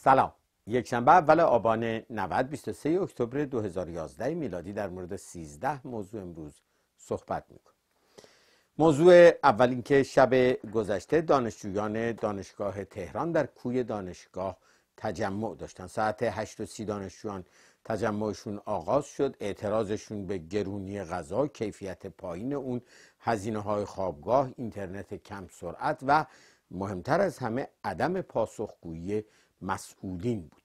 سلام یک شنبه اول آبان 90 23 اکتبر 2011 میلادی در مورد 13 موضوع امروز صحبت میکنم موضوع اول اینکه شب گذشته دانشجویان دانشگاه تهران در کوی دانشگاه تجمع داشتن ساعت 8:30 دانشجویان تجمعشون آغاز شد اعتراضشون به گرونی غذا کیفیت پایین اون هزینه های خوابگاه اینترنت کم سرعت و مهمتر از همه عدم پاسخگویی مسئولین بود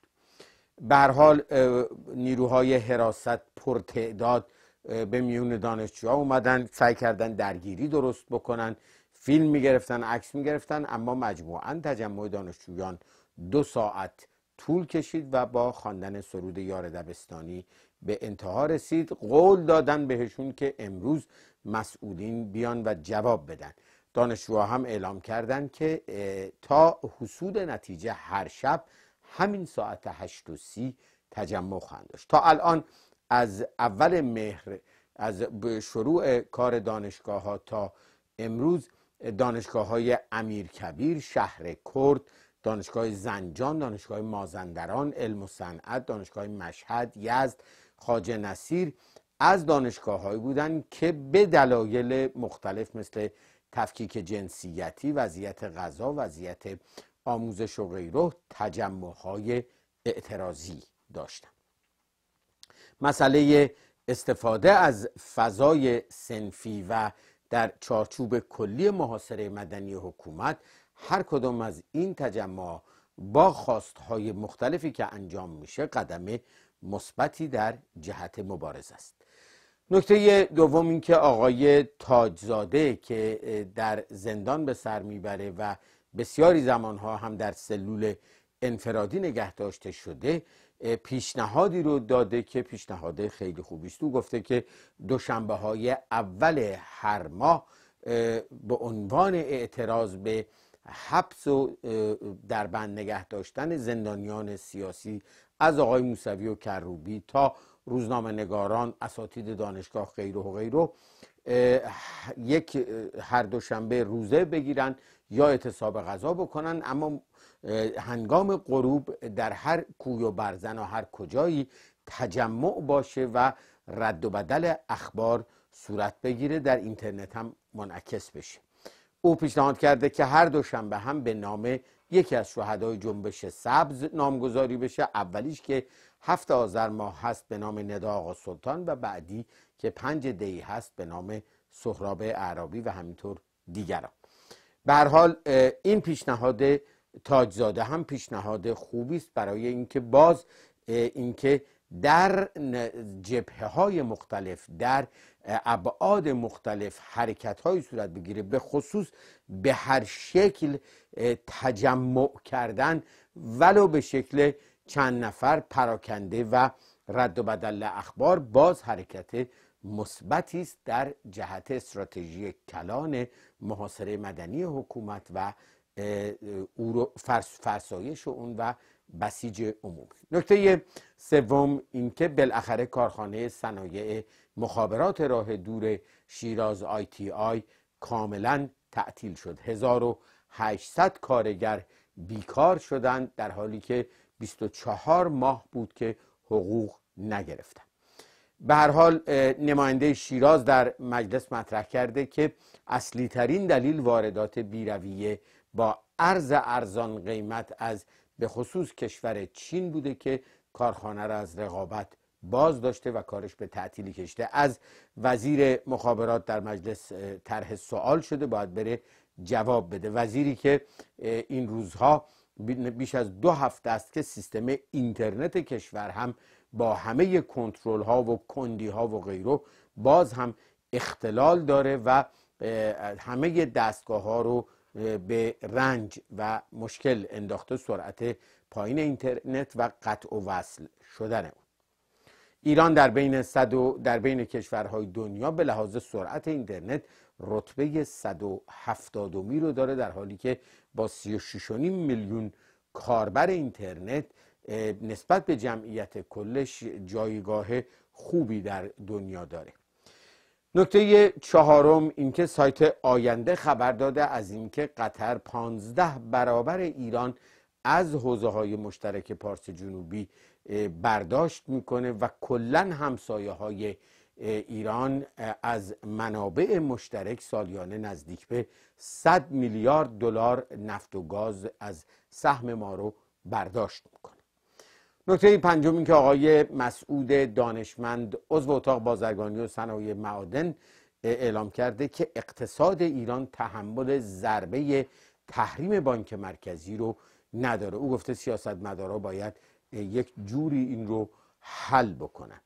به حال نیروهای حراست پرتعداد به میون دانشجوها اومدن سعی کردن درگیری درست بکنن فیلم میگرفتن عکس میگرفتن اما مجموعا تجمع دانشجویان دو ساعت طول کشید و با خواندن سرود یار دبستانی به انتها رسید قول دادن بهشون که امروز مسئولین بیان و جواب بدن دانشجوها هم اعلام کردند که تا حصول نتیجه هر شب همین ساعت 8 و سی تجمع خواهند داشت تا الان از اول مهر از شروع کار دانشگاه ها تا امروز دانشگاه های امیر کبیر، شهر کرد، دانشگاه زنجان، دانشگاه مازندران، علم و صنعت، دانشگاه مشهد، یزد، خاج نصیر از دانشگاه بودند که به دلایل مختلف مثل تفکیک جنسیتی وضعیت غذا وضعیت آموزش و غیره تجمعهای اعتراضی داشتن مسئله استفاده از فضای سنفی و در چارچوب کلی محاصره مدنی حکومت هر کدام از این تجمع با خواستهای مختلفی که انجام میشه قدم مثبتی در جهت مبارزه است نکته دوم این که آقای تاجزاده که در زندان به سر میبره و بسیاری زمانها هم در سلول انفرادی نگه داشته شده پیشنهادی رو داده که پیشنهاد خیلی خوبی است او گفته که دوشنبه های اول هر ماه به عنوان اعتراض به حبس و در بند نگه داشتن زندانیان سیاسی از آقای موسوی و کروبی تا روزنامه نگاران اساتید دانشگاه غیر و غیره یک هر دوشنبه روزه بگیرن یا اعتصاب غذا بکنن اما هنگام غروب در هر کوی و برزن و هر کجایی تجمع باشه و رد و بدل اخبار صورت بگیره در اینترنت هم منعکس بشه او پیشنهاد کرده که هر دوشنبه هم به نام یکی از شهدای جنبش سبز نامگذاری بشه اولیش که هفت آذر ماه هست به نام ندا آقا سلطان و بعدی که پنج دی هست به نام سهراب اعرابی و همینطور دیگران به حال این پیشنهاد تاجزاده هم پیشنهاد خوبی است برای اینکه باز اینکه در جبهه های مختلف در ابعاد مختلف حرکت های صورت بگیره به خصوص به هر شکل تجمع کردن ولو به شکل چند نفر پراکنده و رد و بدل اخبار باز حرکت مثبتی است در جهت استراتژی کلان محاصره مدنی حکومت و فرسایش اون و بسیج عمومی نکته سوم اینکه بالاخره کارخانه صنایع مخابرات راه دور شیراز آی تی آی کاملا تعطیل شد 1800 کارگر بیکار شدند در حالی که 24 ماه بود که حقوق نگرفتن به هر حال نماینده شیراز در مجلس مطرح کرده که اصلی ترین دلیل واردات بیرویه با ارز ارزان قیمت از به خصوص کشور چین بوده که کارخانه را از رقابت باز داشته و کارش به تعطیلی کشته از وزیر مخابرات در مجلس طرح سوال شده باید بره جواب بده وزیری که این روزها بیش از دو هفته است که سیستم اینترنت کشور هم با همه کنترل ها و کندی ها و غیره باز هم اختلال داره و همه دستگاه ها رو به رنج و مشکل انداخته سرعت پایین اینترنت و قطع و وصل شدن ایران در بین در بین کشورهای دنیا به لحاظ سرعت اینترنت رتبه 170 می رو داره در حالی که با 36.5 میلیون کاربر اینترنت نسبت به جمعیت کلش جایگاه خوبی در دنیا داره نکته چهارم اینکه سایت آینده خبر داده از اینکه قطر 15 برابر ایران از حوزه های مشترک پارس جنوبی برداشت میکنه و کلا همسایه های ایران از منابع مشترک سالیانه نزدیک به 100 میلیارد دلار نفت و گاز از سهم ما رو برداشت میکنه نکته پنجم این که آقای مسعود دانشمند عضو اتاق بازرگانی و صنایع معادن اعلام کرده که اقتصاد ایران تحمل ضربه تحریم بانک مرکزی رو نداره او گفته سیاستمدارا باید یک جوری این رو حل بکنن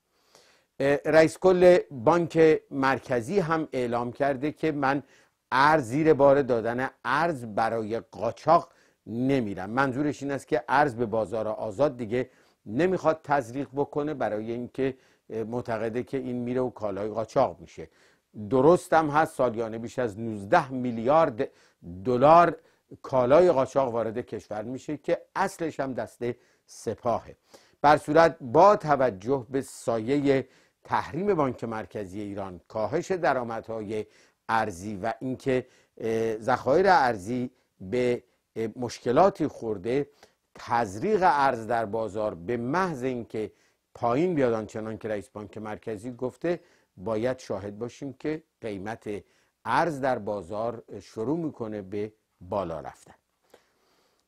رئیس کل بانک مرکزی هم اعلام کرده که من ارز زیر بار دادن ارز برای قاچاق نمیرم منظورش این است که ارز به بازار آزاد دیگه نمیخواد تزریق بکنه برای اینکه معتقده که این میره و کالای قاچاق میشه درستم هست سالیانه بیش از 19 میلیارد دلار کالای قاچاق وارد کشور میشه که اصلش هم دسته سپاهه بر صورت با توجه به سایه تحریم بانک مرکزی ایران کاهش درآمدهای ارزی و اینکه ذخایر ارزی به مشکلاتی خورده تزریق ارز در بازار به محض اینکه پایین بیاد آنچنان که رئیس بانک مرکزی گفته باید شاهد باشیم که قیمت ارز در بازار شروع میکنه به بالا رفتن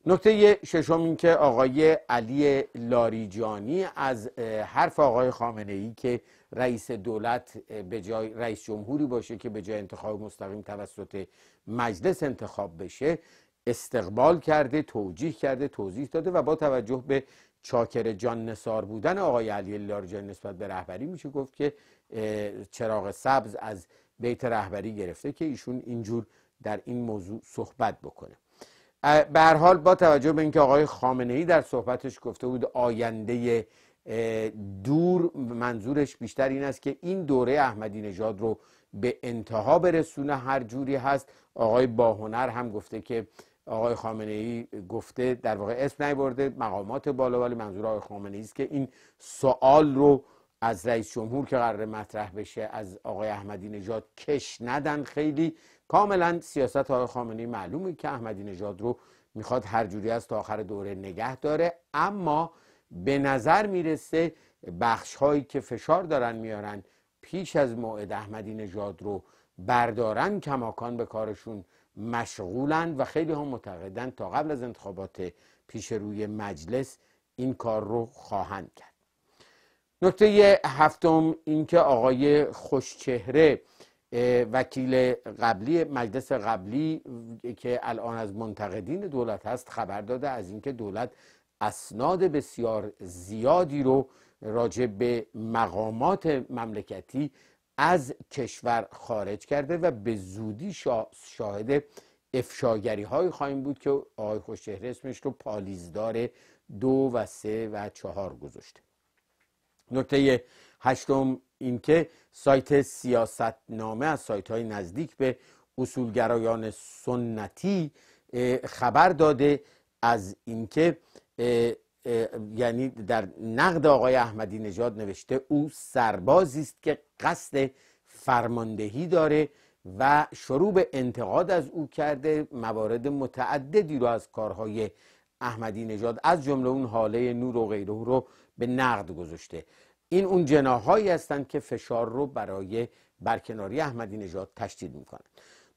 نکته ششم این که آقای علی لاریجانی از حرف آقای خامنه ای که رئیس دولت به جای رئیس جمهوری باشه که به جای انتخاب مستقیم توسط مجلس انتخاب بشه استقبال کرده توجیه کرده توضیح داده و با توجه به چاکر جان نصار بودن آقای علی لارجان نسبت به رهبری میشه گفت که چراغ سبز از بیت رهبری گرفته که ایشون اینجور در این موضوع صحبت بکنه به حال با توجه به اینکه آقای خامنه ای در صحبتش گفته بود آینده دو منظورش بیشتر این است که این دوره احمدی نژاد رو به انتها برسونه هر جوری هست آقای باهنر هم گفته که آقای خامنه ای گفته در واقع اسم نیبرده مقامات بالا ولی منظور آقای خامنه ای است که این سوال رو از رئیس جمهور که قرار مطرح بشه از آقای احمدی نژاد کش ندن خیلی کاملا سیاست آقای خامنه ای معلومه که احمدی نژاد رو میخواد هر جوری از تا آخر دوره نگه داره اما به نظر میرسه بخش هایی که فشار دارن میارن پیش از موعد احمدی نژاد رو بردارن کماکان به کارشون مشغولن و خیلی هم معتقدن تا قبل از انتخابات پیش روی مجلس این کار رو خواهند کرد نکته هفتم اینکه آقای خوشچهره وکیل قبلی مجلس قبلی که الان از منتقدین دولت هست خبر داده از اینکه دولت اسناد بسیار زیادی رو راجع به مقامات مملکتی از کشور خارج کرده و به زودی شاهد افشاگری های خواهیم بود که آقای خوشهر اسمش رو پالیزدار دو و سه و چهار گذاشته نکته هشتم اینکه سایت سیاست نامه از سایت های نزدیک به اصولگرایان سنتی خبر داده از اینکه یعنی در نقد آقای احمدی نژاد نوشته او سربازی است که قصد فرماندهی داره و شروع به انتقاد از او کرده موارد متعددی رو از کارهای احمدی نژاد از جمله اون حاله نور و غیره رو به نقد گذاشته این اون جناهایی هستند که فشار رو برای برکناری احمدی نژاد تشدید میکنه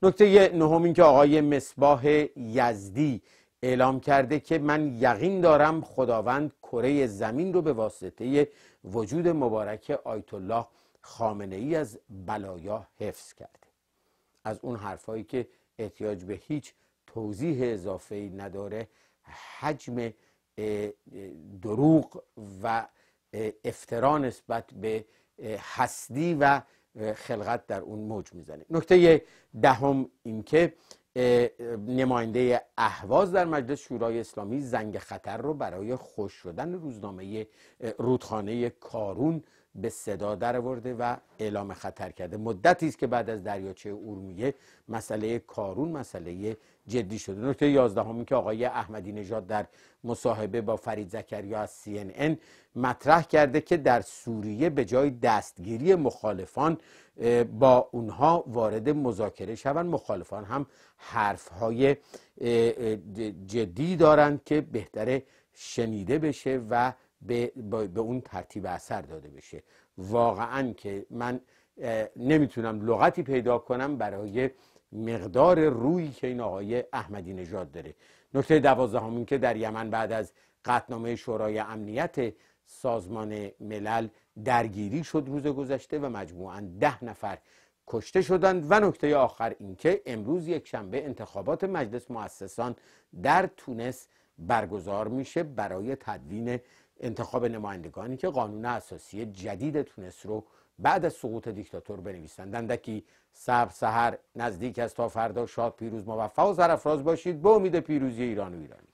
نکته نهم اینکه آقای مصباح یزدی اعلام کرده که من یقین دارم خداوند کره زمین رو به واسطه وجود مبارک آیت الله خامنه ای از بلایا حفظ کرده از اون حرفایی که احتیاج به هیچ توضیح اضافه ای نداره حجم دروغ و افترا نسبت به هستی و خلقت در اون موج میزنه نکته دهم اینکه نماینده اهواز در مجلس شورای اسلامی زنگ خطر رو برای خوش شدن روزنامه رودخانه کارون به صدا درآورده و اعلام خطر کرده مدتی است که بعد از دریاچه ارومیه مسئله کارون مسئله جدی شده نکته هم که آقای احمدی نژاد در مصاحبه با فرید زکریا از این مطرح کرده که در سوریه به جای دستگیری مخالفان با اونها وارد مذاکره شوند مخالفان هم حرفهای جدی دارند که بهتره شنیده بشه و به, به اون ترتیب اثر داده بشه واقعا که من نمیتونم لغتی پیدا کنم برای مقدار روی که این آقای احمدی نژاد داره نکته دوازدهم که در یمن بعد از قطنامه شورای امنیت سازمان ملل درگیری شد روز گذشته و مجموعا ده نفر کشته شدند و نکته آخر اینکه امروز یک شنبه انتخابات مجلس مؤسسان در تونس برگزار میشه برای تدوین انتخاب نمایندگانی که قانون اساسی جدید تونس رو بعد از سقوط دیکتاتور بنویسند دندکی صبر سحر نزدیک است تا فردا شاد پیروز موفق و سرافراز باشید به امید پیروزی ایران و ایرانی